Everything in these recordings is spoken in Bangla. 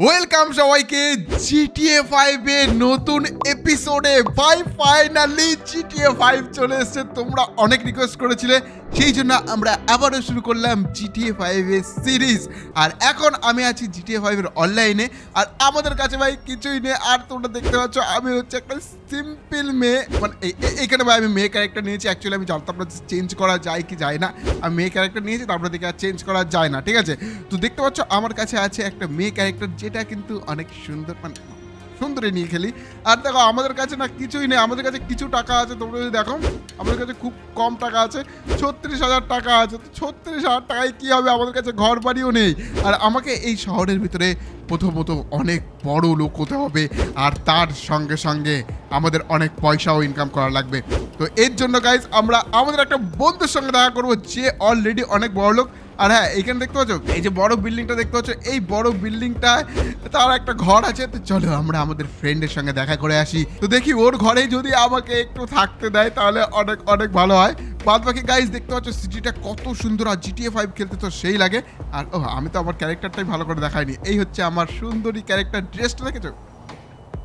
ওয়েলকাম সবাইকে জিটিএ ফাইভ এর নতুন এপিসোডে ভাই ফাইনালি জিটিএ ফাইভ চলে এসছে তোমরা অনেক রিকোয়েস্ট করেছিলে সেই জন্য আমরা আবারও শুরু করলাম জিটিএ ফাইভের সিরিজ আর এখন আমি আছি জিটিএ ফাইভের অনলাইনে আর আমাদের কাছে ভাই কিছুই নেই আর তোমরা দেখতে পাচ্ছ আমি হচ্ছে একটা সিম্পল মেয়ে মানে এখানে ভাই আমি মেয়ে ক্যারেক্টার নিয়েছি অ্যাকচুয়ালি আমি জানতাম না চেঞ্জ করা যায় কি যায় না আমি মেয়ে ক্যারেক্টার নিয়েছি তারপরে দেখে আর চেঞ্জ করা যায় না ঠিক আছে তো দেখতে পাচ্ছ আমার কাছে আছে একটা মেয়ে ক্যারেক্টার যেটা কিন্তু অনেক সুন্দর মানে সুন্দরী নিয়ে খেলি আর দেখো আমাদের কাছে না কিছুই নেই আমাদের কাছে কিছু টাকা আছে তোমরা যদি দেখো আমাদের কাছে খুব কম টাকা আছে ছত্রিশ হাজার টাকা আছে তো ছত্রিশ হাজার টাকায় কী হবে আমাদের কাছে ঘর বাড়িও নেই আর আমাকে এই শহরের ভিতরে প্রথমত অনেক বড় লোক হতে হবে আর তার সঙ্গে সঙ্গে আমাদের অনেক পয়সাও ইনকাম করা লাগবে তো এর জন্য গাইজ আমরা আমাদের একটা বন্ধুর সঙ্গে দেখা করবো যে অলরেডি অনেক বড় লোক আর হ্যাঁ এইখানে দেখতে পাচ্ছ এই যে বড় বিল্ডিংটা দেখতে পাচ্ছ এই বড় বিল্ডিংটায় তার একটা ঘর আছে তো চলো আমরা আমাদের ফ্রেন্ডের সঙ্গে দেখা দেখা করে আসি তো দেখি ওর ঘরে যদি আমাকে একটু থাকতে দেয় তাহলে অনেক অনেক ভালো হয় বাদ বাকি গাইজ দেখতে পাচ্ছ সিটিটা কত সুন্দর আর জিটিএ ফাইভ খেলতে তো সেই লাগে আর ও আমি তো আমার ক্যারেক্টারটাই ভালো করে দেখাইনি এই হচ্ছে আমার সুন্দরী ক্যারেক্টার ড্রেসটা দেখেছো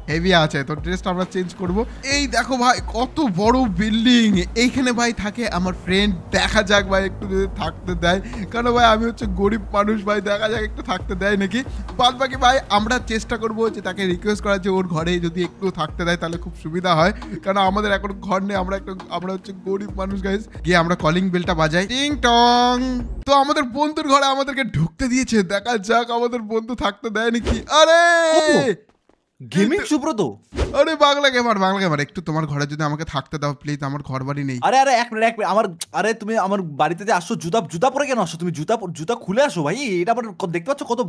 হেভি আছে তো ড্রেসটা আমরা চেঞ্জ করব এই দেখো ভাই কত বড় বিল্ডিং এইখানে ভাই থাকে আমার ফ্রেন্ড দেখা যাক ভাই একটু যদি থাকতে দেয় কারণ ভাই আমি হচ্ছে গরিব মানুষ ভাই দেখা যাক একটু থাকতে দেয় নাকি বাদ বাকি ভাই আমরা চেষ্টা করব যে তাকে রিকোয়েস্ট করা যে ওর ঘরে যদি একটু থাকতে দেয় তাহলে খুব সুবিধা হয় কারণ আমাদের এখন ঘর নেই আমরা একটু আমরা হচ্ছে গরিব মানুষ গাইজ গিয়ে আমরা কলিং বেলটা বাজাই টিং টং তো আমাদের বন্ধুর ঘরে আমাদেরকে ঢুকতে দিয়েছে দেখা যাক আমাদের বন্ধু থাকতে দেয় নাকি আরে গেমিং সুব্রত আরে বাংলা গেমার বাংলা গেমার একটু তোমার ঘরে যদি আমাকে থাকতে দাও প্লিজ আমার ঘর বাড়ি নেই আরে আরে এক মিনিট এক মিনিট আমার আরে তুমি আমার বাড়িতে যে আসছো জুতা জুতা পরে কেন আসছো তুমি জুতা জুতা খুলে আসো ভাই এটা আবার দেখতে পাচ্ছ কত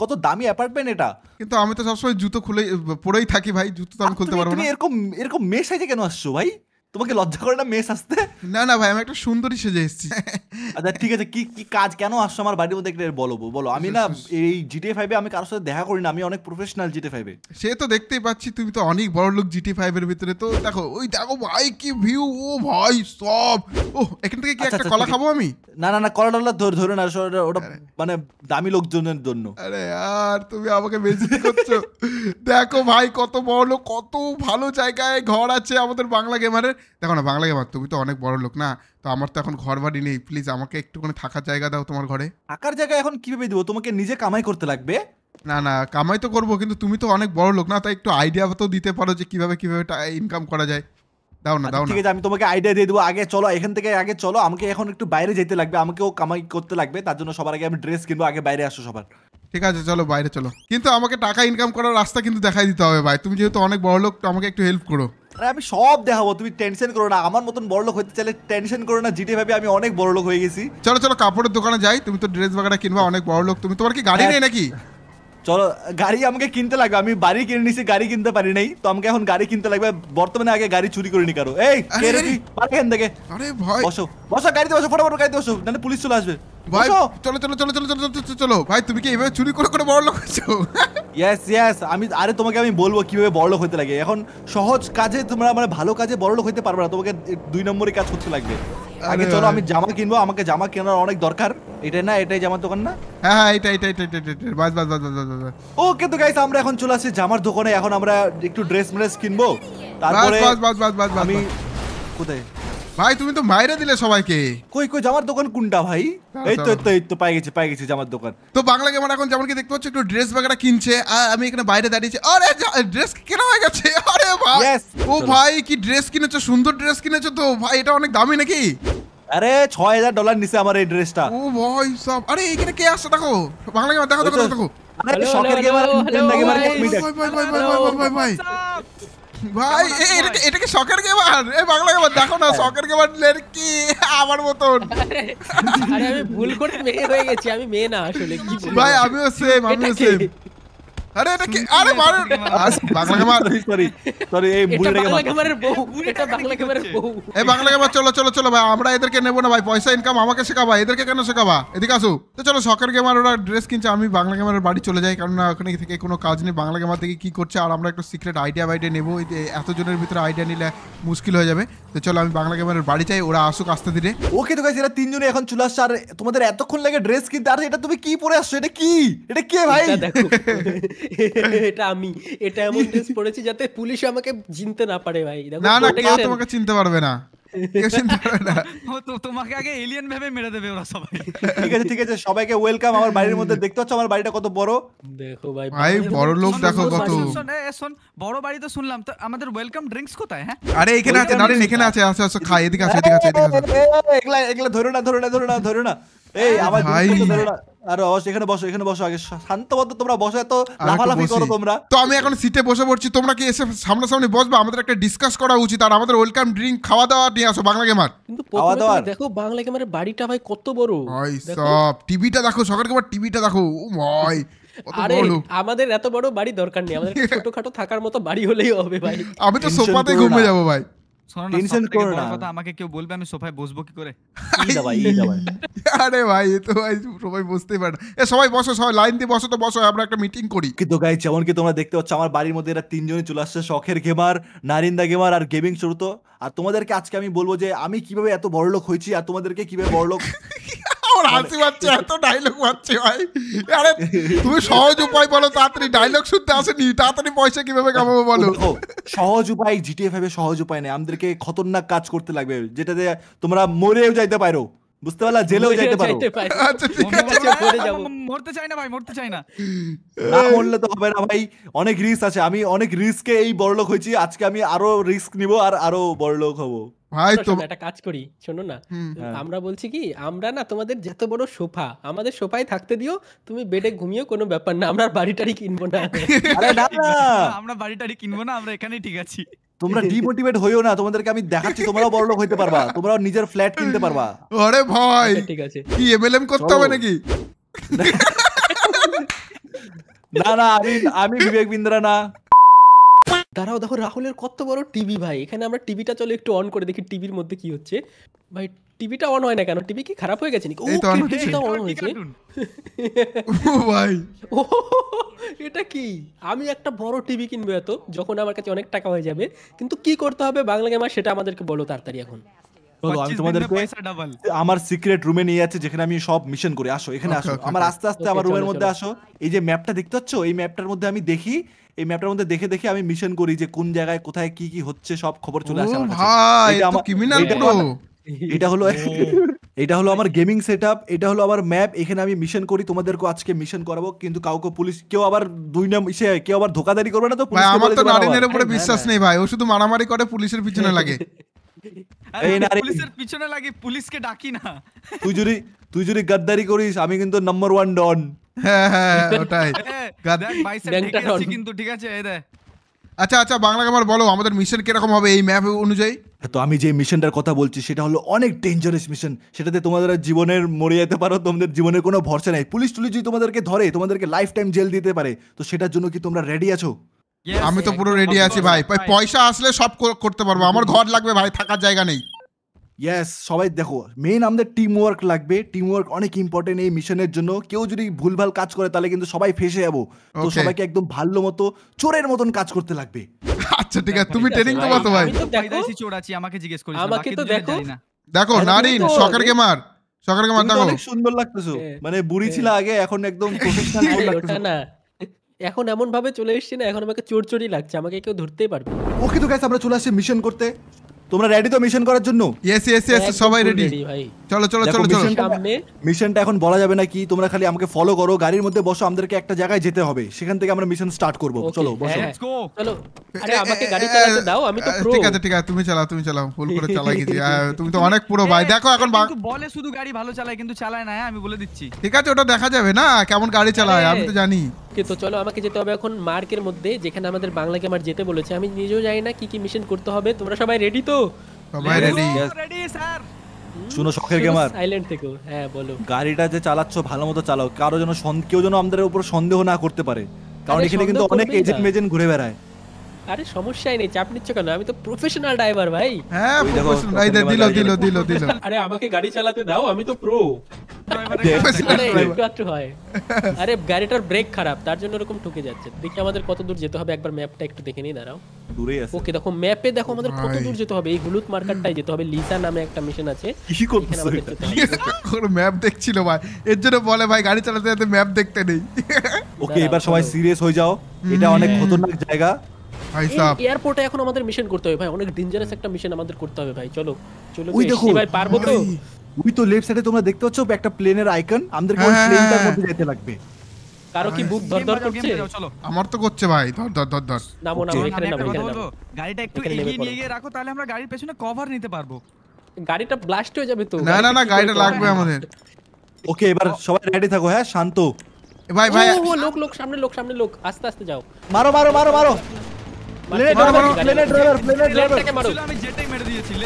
কত দামি অ্যাপার্টমেন্ট এটা কিন্তু আমি তো সবসময় জুতো খুলে পরেই থাকি ভাই জুতো তো আমি খুলতে পারবো না এরকম এরকম মেয়ে কেন আসছো ভাই তোমাকে লজ্জা করে না মেস আসতে না না ভাই আমি একটা সুন্দরী সেজে এসেছি আচ্ছা ঠিক আছে কি কি কাজ কেন আসছো আমার বাড়ির মধ্যে একটা বলো বলো আমি আচ্ছা, না আচ্ছা, আচ্ছা। এই জিটিএ ফাইভে আমি কারোর সাথে দেখা করি না আমি অনেক প্রফেশনাল জিটিএ ফাইভে সে তো দেখতেই পাচ্ছি তুমি তো অনেক বড় লোক জিটি ফাইভ এর ভিতরে তো দেখো ওই দেখো ভাই কি ভিউ ও ভাই সব ও এখান থেকে কি একটা কলা খাবো আমি না না না কলা টলা ধর ধরে না ওটা মানে দামি লোকজনের জন্য আরে আর তুমি আমাকে বেজি করছো দেখো ভাই কত বড় লোক কত ভালো জায়গায় ঘর আছে আমাদের বাংলা গেমারের দেখো না বাংলাকে বাদ তুমি তো অনেক বড় লোক না তো আমার তো এখন ঘর বাড়ি নেই প্লিজ আমাকে একটুখানি থাকার জায়গা দাও তোমার ঘরে থাকার জায়গা এখন কিভাবে দেবো তোমাকে নিজে কামাই করতে লাগবে না না কামাই তো করবো কিন্তু তুমি তো অনেক বড় লোক না তাই একটু আইডিয়া তো দিতে পারো যে কিভাবে কিভাবে ইনকাম করা যায় দাও না দাও আচ্ছা, না ঠিক আছে আমি তোমাকে আইডিয়া দিয়ে দেবো আগে চলো এখান থেকে আগে চলো আমাকে এখন একটু বাইরে যেতে লাগবে আমাকেও কামাই করতে লাগবে তার জন্য সবার আগে আমি ড্রেস কিনবো আগে বাইরে আসো সবার ঠিক আছে চলো বাইরে চলো কিন্তু আমাকে টাকা ইনকাম করার রাস্তা কিন্তু দেখাই দিতে হবে ভাই তুমি যেহেতু অনেক বড় লোক আমাকে একটু হেল্প করো আরে আমি সব দেখাবো তুমি টেনশন করো না আমার মতন বড় লোক হইতে চাইলে টেনশন করো না জিটি ভাবে আমি অনেক বড় লোক হয়ে গেছি চলো চলো কাপড়ের দোকানে যাই তুমি তো ড্রেস বাগাটা কিনবা অনেক বড় লোক তুমি তোমার কি গাড়ি হ্যাঁ। নেই নাকি চলো গাড়ি আমাকে কিনতে লাগবে আমি বাড়ি কিনে নিছি গাড়ি কিনতে পারি নাই তো আমাকে এখন গাড়ি কিনতে লাগবে বর্তমানে আগে গাড়ি চুরি করে নি কারো এই কে রে তুই পারে কেন দেখে আরে ভাই বসো বসো গাড়িতে বসো ফটাফট গাড়িতে বসো নালে পুলিশ চলে আসবে ভাই চলো চলো চলো চলো চলো চলো চলো ভাই তুমি কি চুরি করে করে বড় লোক হয়েছো ইয়েস ইয়েস আমি আরে তোমাকে আমি বলবো কিভাবে বড় লোক হতে লাগে এখন সহজ কাজে তোমরা মানে ভালো কাজে বড় লোক পারবে না তোমাকে দুই নম্বরে কাজ করতে লাগবে আগে চলো আমি জামা কিনবো আমাকে জামা কেনার অনেক দরকার এটা না এটাই জামার দোকান না হ্যাঁ হ্যাঁ এটা এটা এটা এটা বাস বাস বাস বাস ওকে তো গাইস আমরা এখন চলে আসছি জামার দোকানে এখন আমরা একটু ড্রেস মেস কিনবো তারপরে বাস বাস বাস বাস আমি কোথায় ভাই তুমি তো মাইরে দিলে সবাইকে কই কই জামার দোকান কোনটা ভাই এই তো তো এই তো পাই গেছে পাই গেছি জামার দোকান তো বাংলা গেমার এখন যেমন কি দেখতে পাচ্ছ একটু ড্রেস বাগেরা কিনছে আর আমি এখানে বাইরে দাঁড়িয়েছি আরে ড্রেস কেনা হয়ে গেছে আরে ভাই ও ভাই কি ড্রেস কিনেছো সুন্দর ড্রেস কিনেছো তো ভাই এটা অনেক দামি নাকি আরে ছয় হাজার ডলার নিছে আমার এই ড্রেসটা ও ভাই সব আরে এখানে কে আসছে দেখো বাংলা গেমার দেখো দেখো দেখো আরে গেমার গেমার ভাই ভাই ভাই ভাই ভাই ভাই ভাই এটা কি শখের গেমার এই বাংলা গেমার দেখো না হ্যাঁ। শখের গেমার কি আমার মতন আরে আমি ভুল করে মেয়ে হয়ে গেছি আমি মেয়ে না আসলে কি ভাই আমিও সেম আমিও সেম আরে এটা কি আরে মার বাংলা ক্যামেরা সরি সরি এই বুড়িটাকে বাংলা ক্যামেরার বউ এটা বাংলা ক্যামেরার বউ এই বাংলা ক্যামেরা চলো চলো চলো ভাই আমরা এদেরকে নেব না ভাই পয়সা ইনকাম আমাকে শেখাবা এদেরকে কেন শেখাবা এদিকে আসো তো চলো সকের গেমার ওরা ড্রেস কিনছে আমি বাংলা ক্যামেরার বাড়ি চলে যাই কারণ ওখানে থেকে কোনো কাজ নেই বাংলা ক্যামেরা থেকে কি করছে আর আমরা একটু সিক্রেট আইডিয়া বাইডিয়া নেবো এতজনের ভিতরে আইডিয়া নিলে মুশকিল হয়ে যাবে তো চলো আমি বাংলা ক্যামেরার বাড়ি চাই ওরা আসুক আস্তে দিলে ওকে তো গাইস এরা তিনজনে এখন চলে আসছে আর তোমাদের এতক্ষণ লাগে ড্রেস কিনতে আর এটা তুমি কি পরে আসছো এটা কি এটা কে ভাই এটা আমি এটা এমন ড্রেস পরেছি যাতে পুলিশ আমাকে চিনতে না পারে ভাই না না কেউ তোমাকে চিনতে পারবে না তোমাকে আগে এলিয়েন ভেবে মেরে দেবে ওরা সবাই ঠিক আছে ঠিক আছে সবাইকে ওয়েলকাম আমার বাড়ির মধ্যে দেখতে পাচ্ছ আমার বাড়িটা কত বড় দেখো ভাই ভাই বড় লোক দেখো কত শোন বড় বাড়ি তো শুনলাম তো আমাদের ওয়েলকাম ড্রিঙ্কস কোথায় হ্যাঁ আরে এখানে আছে দাঁড়িন এখানে আছে আছে আছে খাই এদিকে আছে এদিকে আছে এদিকে আছে এগুলা এগুলা ধরো না ধরো না ধরো না ধরো না এই আমার আরে অবশ্য এখানে বসো এখানে বসো আগে শান্ত মতো তোমরা বসো এত লাফালাফি করো তোমরা তো আমি এখন সিটে বসে পড়ছি তোমরা কি এসে সামনাসামনি বসবে আমাদের একটা ডিসকাস করা উচিত আর আমাদের ওয়েলকাম ড্রিঙ্ক খাওয়া দাওয়া নিয়ে আসো বাংলা গেমার কিন্তু খাওয়া দাওয়া দেখো বাংলা গেমারের বাড়িটা ভাই কত বড় ভাই সব টিভিটা দেখো সকাল গেমার টিভিটা দেখো ও ভাই আরে আমাদের এত বড় বাড়ি দরকার নেই আমাদের ছোটখাটো থাকার মতো বাড়ি হলেই হবে ভাই আমি তো সোফাতে ঘুমিয়ে যাবো ভাই আমি সবাই বসো সবাই লাইন দিয়ে বসো তো বসো আমরা একটা মিটিং করি কিন্তু যেমন কি দেখতে পাচ্ছ আমার বাড়ির মধ্যে তিনজনই চলে আসছে শখের নারিন্দা আর গেমিং তো আর তোমাদেরকে আজকে আমি বলবো যে আমি কিভাবে এত বড়লোক হয়েছি আর তোমাদেরকে কিভাবে বড়লোক আমার মানে হাসি পাচ্ছে এত পাচ্ছে ভাই আরে তুমি সহজ উপায় বলো তাড়াতাড়ি শুনতে আসেনি তাড়াতাড়ি পয়সা কিভাবে কামাবো বলো সহজ উপায় জিটিএফ এ সহজ উপায় নেই আমাদেরকে খতরনাক কাজ করতে লাগবে তোমরা মরেও যাইতে পারো বুঝতে পারলা জেলেও যাইতে পারো আচ্ছা মরতে চাই না ভাই মরতে চাই না না মরলে তো হবে না ভাই অনেক রিস্ক আছে আমি অনেক রিস্কে এই বড়লোক হয়েছি আজকে আমি আরো রিস্ক নিব আর আরো বড়লোক হবো একটা কাজ করি শোনো না হ্যাঁ। আমরা বলছি কি আমরা না তোমাদের যত বড় সোফা আমাদের সোফায় থাকতে দিও তুমি বেডে ঘুমিয়ে কোনো ব্যাপার না আমরা বাড়িটারি কিনবো না আরে দাদা আমরা বাড়িটারি কিনবো না আমরা এখানেই ঠিক আছি তোমরা ডিমোটিভেট হইও না তোমাদেরকে আমি দেখাচ্ছি তোমরাও বড়লোক হইতে পারবা তোমরাও নিজের ফ্ল্যাট কিনতে পারবা আরে ভাই ঠিক আছে কি এমএলএম করতে হবে নাকি না না আমি আমি বিবেক বিন্দ্রা না দাঁড়াও দেখো রাহুলের কত বড় টিভি ভাই এখানে আমরা টিভিটা চলে একটু অন করে দেখি টিভির মধ্যে কি হচ্ছে ভাই টিভিটা অন হয় না কেন টিভি কি খারাপ হয়ে গেছে নাকি এটা কি আমি একটা বড় টিভি কিনবো এত যখন আমার কাছে অনেক টাকা হয়ে যাবে কিন্তু কি করতে হবে বাংলা গেমার সেটা আমাদেরকে বলো তাড়াতাড়ি এখন আমার সিক্রেট রুমে নিয়ে যাচ্ছি যেখানে আমি সব মিশন করি আসো এখানে আসো আমার আস্তে আস্তে আমার রুমের মধ্যে আসো এই যে ম্যাপটা দেখতে পাচ্ছ এই ম্যাপটার মধ্যে আমি দেখি এই ম্যাপটার মধ্যে দেখে দেখে আমি মিশন করি যে কোন জায়গায় কোথায় কি কি হচ্ছে সব খবর চলে আসে আমার এটা এটা হলো এটা হলো আমার গেমিং আপ এটা হলো আমার ম্যাপ এখানে আমি মিশন করি তোমাদেরকে আজকে মিশন করাবো কিন্তু কাউকে পুলিশ কেউ আবার দুই নাম ইসে কেউ আবার ধোকাদারি করবে না তো আমার তো নারীদের উপরে বিশ্বাস নেই ভাই ও শুধু মারামারি করে পুলিশের পিছনে লাগে পুলিশের পিছনে লাগে পুলিশকে ডাকি না তুই যদি তুই যদি গাদ্দারি করিস আমি কিন্তু নাম্বার ওয়ান ডন হ্যাঁ, হ্যাঁ, হ্যাঁ, আচ্ছা আচ্ছা বাংলা গ্রামার বলো আমাদের মিশন কিরকম হবে এই ম্যাপ অনুযায়ী তো আমি যে মিশনটার কথা বলছি সেটা হলো অনেক ডেঞ্জারাস মিশন সেটাতে তোমাদের জীবনের মরে যেতে পারো তোমাদের জীবনের কোনো ভরসা নাই পুলিশ টুলিশ যদি তোমাদেরকে ধরে তোমাদেরকে লাইফ টাইম জেল দিতে পারে তো সেটার জন্য কি তোমরা রেডি আছো আমি তো পুরো রেডি আছি ভাই পয়সা আসলে সব করতে পারবো আমার ঘর লাগবে ভাই থাকার জায়গা নেই ইয়েস সবাই দেখো মেইন আমাদের টিম ওয়ার্ক লাগবে টিম ওয়ার্ক অনেক ইম্পর্টেন্ট এই মিশনের জন্য কেউ যদি ভুলভাল কাজ করে তাহলে কিন্তু সবাই ফেসে যাবো তো সবাইকে একদম ভালো মতো চোরের মতন কাজ করতে লাগবে আচ্ছা ঠিক আছে হ্যাঁ, তুমি ট্রেনিং তো মতো ভাই আমি চোর আছি আমাকে জিজ্ঞেস করিস আমাকে তো দেখো দেখো হ্যাঁ, নারিন সকার মার সকার মার দেখো অনেক সুন্দর লাগতেছো হ্যাঁ, মানে বুড়ি ছিল আগে এখন একদম প্রফেশনাল লাগতেছো না এখন এমন ভাবে চলে এসেছি না এখন আমাকে চোর চোরই লাগছে আমাকে কেউ ধরতেই পারবে ওকে তো গাইস আমরা চলে আসছি মিশন করতে তোমরা রেডি তো মিশন করার জন্য ইয়েস ইয়েস ইয়েস সবাই রেডি ভাই চলো চলো চলো চলো মিশনটা এখন বলা যাবে না কি তোমরা খালি আমাকে ফলো করো গাড়ির মধ্যে বসো আমাদেরকে একটা জায়গায় যেতে হবে সেখান থেকে আমরা মিশন স্টার্ট করব চলো বসো হ্যাঁ, হ্যাঁ। চলো আরে আমাকে গাড়ি চালাতে দাও আমি তো প্রো ঠিক আছে ঠিক আছে তুমি চালাও তুমি চালাও ফুল করে চালাই তুমি তো অনেক পুরো ভাই দেখো এখন বলে শুধু গাড়ি ভালো চালায় কিন্তু চালায় না হ্যাঁ, আমি বলে দিচ্ছি ঠিক আছে ওটা দেখা যাবে না কেমন গাড়ি চালায় আমি তো জানি তো চলো আমাকে যেতে হবে এখন মার্কের মধ্যে যেখানে আমাদের বাংলাকে আমার যেতে বলেছে আমি নিজেও জানি না কি কি মিশন করতে হবে তোমরা সবাই রেডি তো সবাই রেডি রেডি স্যার শুনো শখের গেমার সাইলেন্ট থেকে হ্যাঁ বলো গাড়িটা যে চালাচ্ছ ভালো মতো চালাও কারো যেন কেউ যেন আমাদের উপর সন্দেহ না করতে পারে কারণ এখানে কিন্তু অনেক এজেন্ট মেজেন্ট ঘুরে বেড়ায় আরে সমস্যাই নেই চাপ নিচ্ছ কেন আমি তো প্রফেশনাল ড্রাইভার ভাই হ্যাঁ প্রফেশনাল দিল দিল দিল দিল আরে আমাকে গাড়ি চালাতে দাও আমি তো প্রো আরে গাড়িটার ব্রেক খারাপ তার জন্য এরকম ঠুকে যাচ্ছে দেখি আমাদের কত দূর যেতে হবে একবার ম্যাপটা একটু দেখে নিই দাঁড়াও দূরে আছে ওকে দেখো ম্যাপে দেখো আমাদের কত দূর যেতে হবে এই হলুদ মার্কারটাই যেতে হবে লিসা নামে একটা মিশন আছে কি ম্যাপ দেখছিল ভাই এর জন্য বলে ভাই গাড়ি চালাতে যেতে ম্যাপ দেখতে নেই ওকে এবার সবাই সিরিয়াস হয়ে যাও এটা অনেক খতরনাক জায়গা এয়ারপোর্টে এখন আমাদের মিশন করতে হবে ভাই অনেক ডেঞ্জারাস একটা মিশন আমাদের করতে হবে ভাই চলো চলো ভাই পারবো তো ওই তো লেফট সাইডে তোমরা দেখতে পাচ্ছ একটা প্লেনের আইকন আমাদের ওই প্লেনটার হ্যাঁ, হ্যাঁ, হ্যাঁ। মধ্যে যেতে লাগবে কারো কি বুক ধরধর করছে আমার তো করছে ভাই ধর ধর ধর ধর নামো নামো এখানে নামো গাড়িটা একটু এগিয়ে নিয়ে গিয়ে রাখো তাহলে আমরা গাড়ির পেছনে কভার নিতে পারবো গাড়িটা ব্লাস্ট হয়ে যাবে তো না না না গাড়িটা লাগবে আমাদের ওকে এবার সবাই রেডি থাকো হ্যাঁ শান্ত ভাই ভাই লোক লোক সামনে লোক সামনে লোক আস্তে আস্তে যাও মারো মারো মারো মারো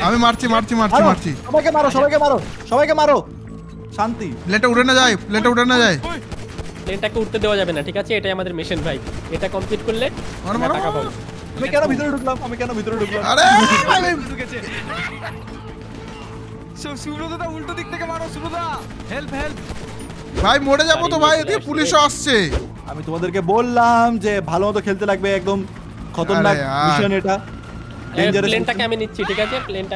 আমি মারছি মারছি মারছি মারছি সবাইকে মারো সবাইকে মারো সবাইকে মারো শান্তি প্লেটে উড়ে না যায় প্লেটে উড়ে না যায় প্লেনটাকে দেওয়া যাবে না ঠিক আছে এটাই আমাদের মিশন ভাই এটা কমপ্লিট করলে আমরা টাকা পাবো আমি কেন ভিতরে ঢুকলাম আমি কেন ভিতরে ঢুকলাম আরে ঢুকেছে উল্টো দিক থেকে মারো হেল্প হেল্প ভাই মরে যাবো তো ভাই এদিকে পুলিশও আসছে আমি তোমাদেরকে বললাম যে ভালো মতো খেলতে লাগবে একদম খতরনাক মিশন এটা মানে খালি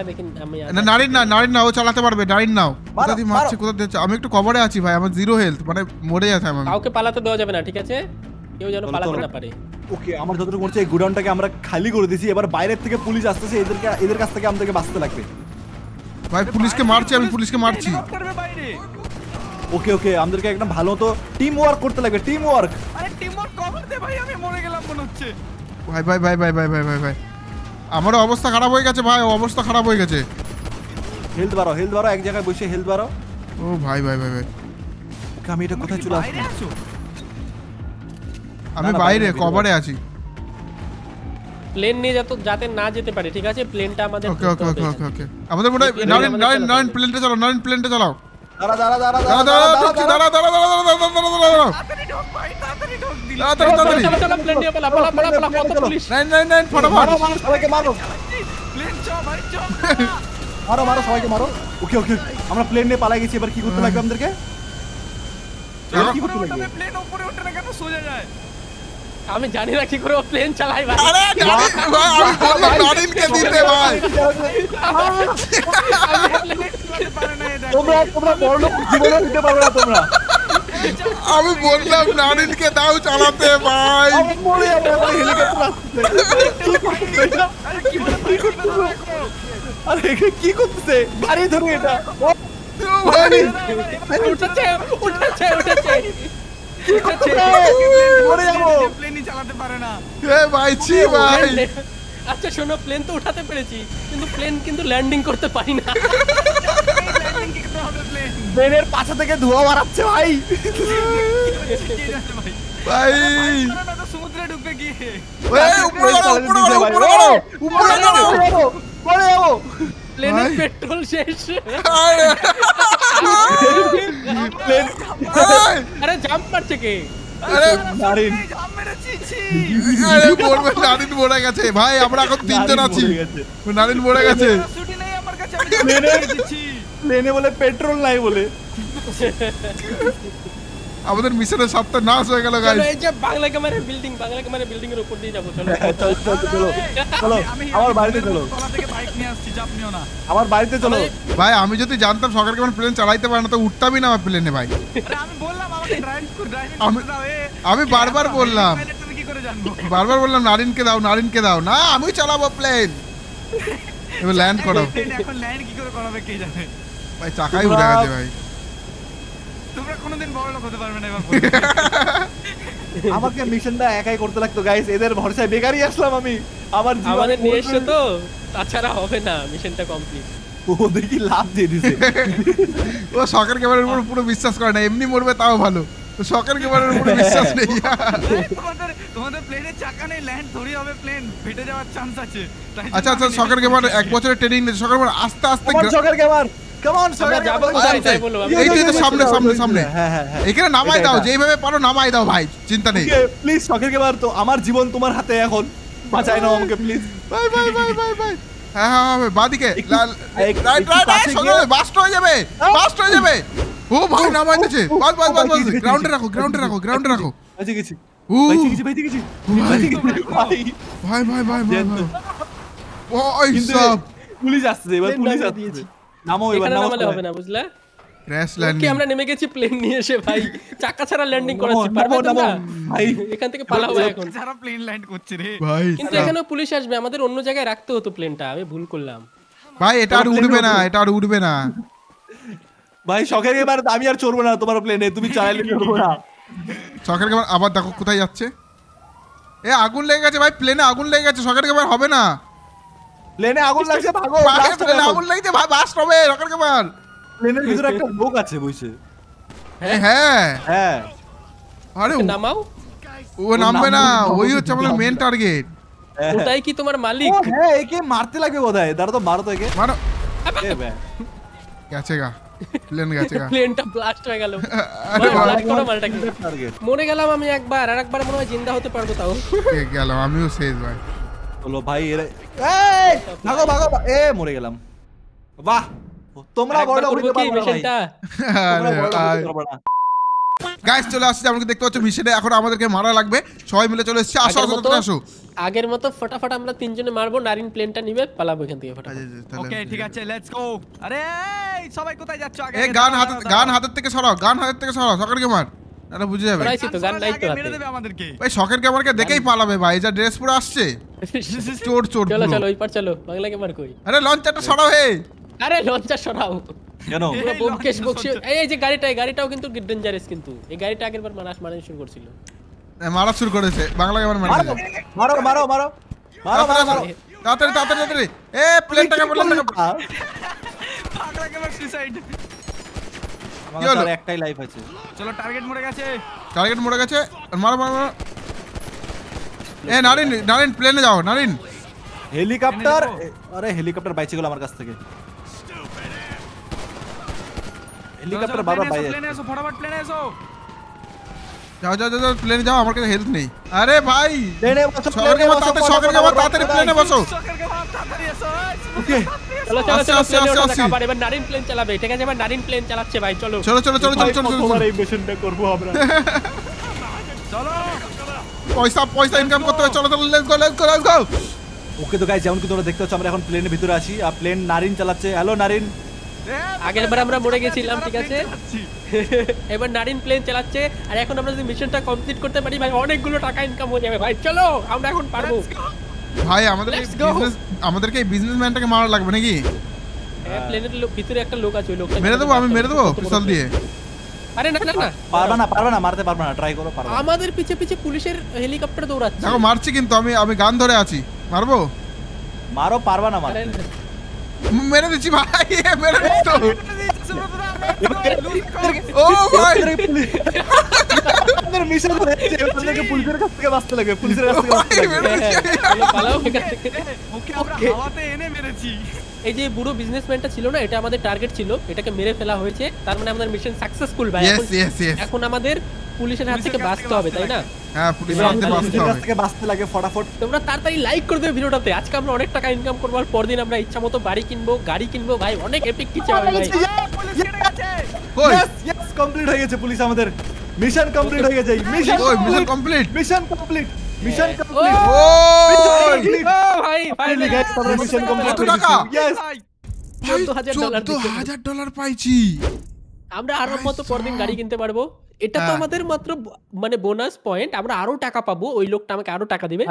করে দিয়েছি এবার বাইরের থেকে পুলিশ আসতেছে এদেরকে এদের কাছ থেকে আমাদেরকে বাঁচতে লাগবে ভাই পুলিশকে মারছি আমি পুলিশকে মারছি ওকে ওকে আমাদেরকে একদম ভালো তো টিম ওয়ার্ক করতে লাগবে টিম ওয়ার্ক আরে টিম ওয়ার্ক ভাই আমি মনে হচ্ছে ভাই ভাই ভাই ভাই ভাই ভাই ভাই ভাই আমারও অবস্থা খারাপ হয়ে গেছে ভাই অবস্থা খারাপ হয়ে গেছে হেলথ বাড়াও হেলথ বাড়াও এক জায়গায় বসে হেলথ বাড়াও ও ভাই ভাই ভাই ভাই আমি এটা কোথায় চলে আসছি আমি বাইরে কভারে আছি প্লেন নিয়ে যাতে যাতে না যেতে পারে ঠিক আছে প্লেনটা আমাদের ওকে ওকে ওকে ওকে ওকে আমাদের মনে নারেন নারেন নারেন প্লেনটা চালাও নারেন প্লেনটা চালাও দাঁড়া দাঁড়া দাঁড়া দাঁড়া দাঁড়া দাঁড়া দাঁড়া দাঁড়া দাঁড়া দাঁড়া দাঁড়া তাড়াতাড়ি তাড়াতাড়ি চলো চলো প্লেন নিয়ে পালা পালা পালা পালা কত পুলিশ নাইন নাইন নাইন ফটাফট মারো সবাইকে মারো প্লেন চ ভাই চ মারো মারো সবাইকে মারো ওকে ওকে আমরা প্লেন নিয়ে পালাই গেছি এবার কি করতে লাগবে আমাদেরকে কি করতে লাগবে প্লেন উপরে ওঠে না কেন সোজা যায় আমি জানি না কি করে ও প্লেন চালাই ভাই আরে গাড়ি ভাই আমি বললাম নারিন কে দিতে ভাই তোমরা তোমরা বড় লোক জীবনে দিতে পারবে না তোমরা আমি বললাম নারিনকে দাও চালাতে ভাই কি করতেছে বাড়ি ধরে এটা আচ্ছা শোনো প্লেন তো উঠাতে পেরেছি কিন্তু প্লেন কিন্তু ল্যান্ডিং করতে পারি না পাশা থেকে ধোঁয়া বাড়াচ্ছে ভাই ভাই সমুদ্রে গিয়ে উপরে উপরে উপরে উপরে উপরে ভাই আমরা এখন তিনজন আছি নারিন মরে গেছে আমার কাছে প্লেনে বলে পেট্রোল নাই বলে আমাদের মিশনের সপ্তাহ নাশ হয়ে গেল গাইস এই যে Bangla camera building Bangla camera building এর উপর দিয়ে যাব হ্যাঁ, চলো চলো চলো চলো আমার বাড়িতে চলো থেকে বাইক নিয়ে আসছি চাপ নিও না আমার বাড়িতে চলো ভাই আমি যদি জানতাম সরকার কেমন প্লেন চালাতে পারে না তো উঠতামই না আমার প্লেনে ভাই আমি বললাম আমাকে ড্রাইভ করে ড্রাইভিং দাও আমি বারবার বললাম বারবার বললাম নারিনকে দাও নারিনকে দাও না আমি চালাবো প্লেন এবার ল্যান্ড করো এখন ল্যান্ড কি করে করাবে কে জানে ভাই চাকাই উড়ে গেছে ভাই তোমরা কোনোদিন বড় লোক হতে পারবে না এবার আমাকে মিশনটা একাই করতে লাগতো গাইস এদের ভরসায় বেকারই আসলাম আমি আমার তো তাছাড়া হবে না মিশনটা কমপ্লিট ও দেখি লাভ দিয়ে দিছে ও শকের ক্যামেরার উপর পুরো বিশ্বাস করে না এমনি মরবে তাও ভালো তো শকের ক্যামেরার উপর বিশ্বাস নেই তোমাদের তোমাদের প্লেনের চাকা নেই ল্যান্ড ধরে হবে প্লেন ফেটে যাওয়ার চান্স আছে আচ্ছা আচ্ছা শকের ক্যামেরা এক বছরের ট্রেনিং নেই শকের ক্যামেরা আস্তে আস্তে শকের ক্যামেরা কাম হ্যাঁ, হ্যাঁ, হ্যাঁ। নামাই দাও যেভাবে পারো দাও ভাই চিন্তা নেই প্লিজ আমার জীবন তোমার হাতে এখন বাঁচাই নাও আমাকে প্লিজ ও ভাই নামাইতেছে গ্রাউন্ডে রাখো গ্রাউন্ডে রাখো গ্রাউন্ডে রাখো পুলিশ আসছে এবার পুলিশ আসছে এবার হবে না বুঝলে ক্র্যাশ ল্যান্ডিং আমরা নেমে গেছি প্লেন নিয়ে এসে ভাই চাকা ছাড়া ল্যান্ডিং করাচ্ছি পারবে না ভাই এখান থেকে পালাও এখন যারা প্লেন ল্যান্ড করছে রে ভাই কিন্তু এখানে পুলিশ আসবে আমাদের অন্য জায়গায় রাখতে হতো প্লেনটা আমি ভুল করলাম ভাই এটা আর উড়বে না এটা আর উড়বে না ভাই শখের এবার আমি আর চড়বো না তোমার প্লেনে তুমি চাইলে চড়বো না শখের আবার দেখো কোথায় যাচ্ছে এ আগুন লেগে গেছে ভাই প্লেনে আগুন লেগে গেছে শখের এবার হবে না লেনে আগুন লাগছে ভাগো আগুন লাগছে ভাই হবে রকেট লেনের ভিতরে একটা লোক আছে বইছে হ্যাঁ হ্যাঁ আরে নামাও ও নামবে না ওই হচ্ছে আমাদের মেন টার্গেট ওটাই কি তোমার মালিক হ্যাঁ একে মারতে লাগবে বোধহয় দাঁড়া তো মারো তো একে মারো গেছে গা প্লেন গেছে গা প্লেনটা ব্লাস্ট হয়ে গেল মনে গেলাম আমি একবার আর একবার মনে হয় জিন্দা হতে পারবো তাও গেলাম আমিও শেষ ভাই ভাই এই ভাগো ভাগো এ মরে গেলাম বাহ তোমরা বড় মিশনটা গাইস চলে আমরা দেখতে পাচ্ছ মিশনে এখন আমাদেরকে মারা লাগবে সবাই মিলে চলে এসেছে আসো আসো আসো আগের মতো ফটাফট আমরা তিনজনে মারবো নারিন প্লেনটা নিবে পালাবো এখান থেকে ফটাফট ওকে ঠিক আছে লেটস গো আরে সবাই কোথায় যাচ্ছ আগে গান হাতে গান হাতের থেকে সরাও গান হাতের থেকে সরাও সকারকে মার আরে বুঝে যাবে তো গান নাই তো মেরে দেবে আমাদেরকে ভাই শকের ক্যামেরাকে দেখেই পালাবে ভাই যা ড্রেস পরে আসছে চোর চোর চলো চলো ওই পার চলো বাংলা ক্যামেরা কই আরে লঞ্চারটা সরাও হে আরে লঞ্চার সরাও কেন পুরো বোমকেশ বক্সি এই যে গাড়িটা গাড়িটাও কিন্তু ডেঞ্জারাস কিন্তু এই গাড়িটা আগের বার মানাস মারান শুরু করছিল মারা শুরু করেছে বাংলা ক্যামেরা মারো মারো মারো মারো মারো মারো তাড়াতাড়ি তাড়াতাড়ি এ প্লেনটাকে বললাম ফাকড়া ক্যামেরা সুইসাইড কি হলো একটাই টার্গেট মরে গেছে মারো মারো এ নারিন নারিন প্লেনে যাও নারিন হেলিকপ্টার আরে হেলিকপ্টার বাইচে গেল আমার কাছ থেকে হেলিকপ্টার বাবা বাই যাও যাও যাও প্লেনে যাও আমার কাছে হেলথ নেই আরে ভাই প্লেনে বসো শকের কাছে তাড়াতাড়ি প্লেনে বসো যেমন দেখতে পাচ্ছ আমরা এখন প্লেনের ভিতরে আছি আর প্লেন নারিন চালাচ্ছে হ্যালো নারিন আগের বার আমরা মরে গেছিলাম ঠিক আছে এবার নারিন প্লেন চালাচ্ছে আর এখন আমরা যদি মিশনটা কমপ্লিট করতে পারি ভাই অনেকগুলো টাকা ইনকাম হয়ে যাবে ভাই চলো আমরা এখন পারবো ভাই আমাদের আমাদেরকে বিজনেসম্যানটাকে মারা লাগবে নাকি ভিতরে একটা লোক আছে ওই মেরে আমি মেরে পিস্তল দিয়ে আরে না না পারবা না পারবা না মারতে পারবা না ট্রাই করো পারবা আমাদের পিছে পিছে পুলিশের হেলিকপ্টার দৌড়াচ্ছে দেখো মারছি কিন্তু আমি আমি গান ধরে আছি মারবো মারো পারবা না মারতে মেরে দিচ্ছি ভাই মেরে ও ভাই ওদের মিশন হচ্ছে ওদেরকে পুলিশের কাছ থেকে বাঁচতে লাগবে পুলিশের কাছ থেকে বাঁচতে হ্যাঁ, লাগবে হ্যাঁ, হ্যাঁ, ওকে আমরা হাওয়াতে এনে মেরেছি এই যে বুড়ো বিজনেসম্যানটা ছিল না এটা আমাদের টার্গেট ছিল এটাকে মেরে ফেলা হয়েছে তার মানে আমাদের মিশন সাকসেসফুল ভাই এখন আমাদের পুলিশের হাত থেকে বাঁচতে হবে তাই না হ্যাঁ পুলিশের হাত থেকে বাঁচতে হবে হাত থেকে বাঁচতে লাগে ফটাফট তোমরা তাড়াতাড়ি লাইক করে দিও ভিডিওটাতে আজকে আমরা অনেক টাকা ইনকাম করব আর পরদিন আমরা ইচ্ছা মতো বাড়ি কিনবো গাড়ি কিনবো ভাই অনেক এপিক কিছু হবে ভাই পুলিশ গেছে কই ইয়েস কমপ্লিট হয়ে গেছে পুলিশ আমাদের মিশন কমপ্লিট হয়ে গেছে mission mission complete mission complete mission complete ও ভাই ফাইনালি গাইস তোমরা মিশন কমপ্লিট কত টাকা यस 14000 ডলার 14000 ডলার পাইছি আমরা আরো পরদিন গাড়ি কিনতে পারবো এটা তো হ্যাঁ। আমাদের মাত্র মানে বোনাস পয়েন্ট আমরা আরো টাকা পাবো ওই লোকটা আমাকে আরো টাকা দিবে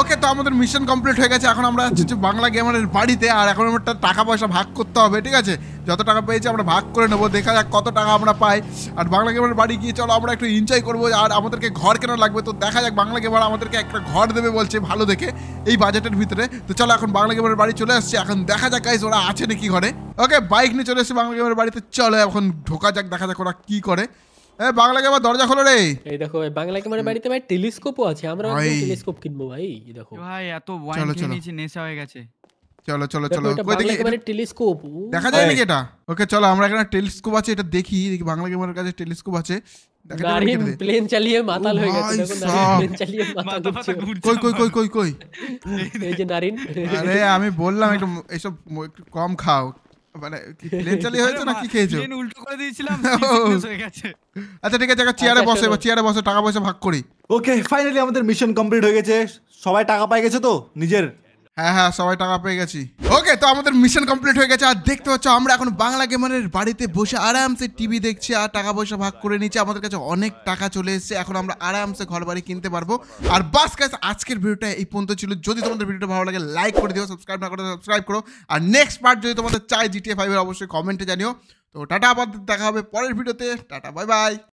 ওকে হ্যাঁ, তো আমাদের মিশন কমপ্লিট হয়ে গেছে এখন আমরা বাংলা গেমারের বাড়িতে আর এখন আমরা টাকা পয়সা ভাগ করতে হবে ঠিক আছে যত টাকা পেয়েছি আমরা ভাগ করে নেবো দেখা যাক কত টাকা আমরা পাই আর বাংলা গেমার বাড়ি গিয়ে চলো আমরা একটু এনজয় করবো আর আমাদেরকে ঘর কেন লাগবে তো দেখা যাক বাংলা গেমার আমাদেরকে একটা ঘর দেবে বলছে ভালো দেখে এই বাজেটের ভিতরে তো চলো এখন বাংলা গেমার বাড়ি চলে আসছে এখন দেখা যাক গাইজ ওরা আছে নাকি ঘরে ওকে বাইক নিয়ে চলে এসে বাংলা গেমার বাড়িতে চলো এখন ঢোকা যাক দেখা যাক ওরা কি করে বাংলা দরজা খোলো রে এই দেখো বাংলা বাড়িতে আছে আমরা চলো চলো চলো দেখি টেলিস্কোপ দেখা যায় নাকি এটা ওকে চলো আমরা এখানে টেলিস্কোপ আছে এটা দেখি দেখি বাংলা গেমারের কাছে টেলিস্কোপ আছে আমি বললাম একটু এসব কম খাও মানে কি উল্টো করে দিয়েছিলাম আচ্ছা ঠিক আছে চেয়ারে বসে চেয়ারে বসে টাকা পয়সা ভাগ করি ওকে ফাইনালি আমাদের মিশন কমপ্লিট হয়ে গেছে সবাই টাকা পাই গেছে তো নিজের হ্যাঁ হ্যাঁ সবাই টাকা পেয়ে গেছি ওকে তো আমাদের মিশন কমপ্লিট হয়ে গেছে আর দেখতে পাচ্ছ আমরা এখন বাংলা গেমারের বাড়িতে বসে আরামসে টিভি দেখছি আর টাকা পয়সা ভাগ করে নিচ্ছে আমাদের কাছে অনেক টাকা চলে এসেছে এখন আমরা আরামসে ঘর বাড়ি কিনতে পারবো আর বাস কাছে আজকের ভিডিওটা এই পর্যন্ত ছিল যদি তোমাদের ভিডিওটা ভালো লাগে লাইক করে দিও সাবস্ক্রাইব না করে সাবস্ক্রাইব করো আর নেক্সট পার্ট যদি তোমাদের চাই জিটিএ ফাইভের অবশ্যই কমেন্টে জানিও তো টাটা আবার দেখা হবে পরের ভিডিওতে টাটা বাই বাই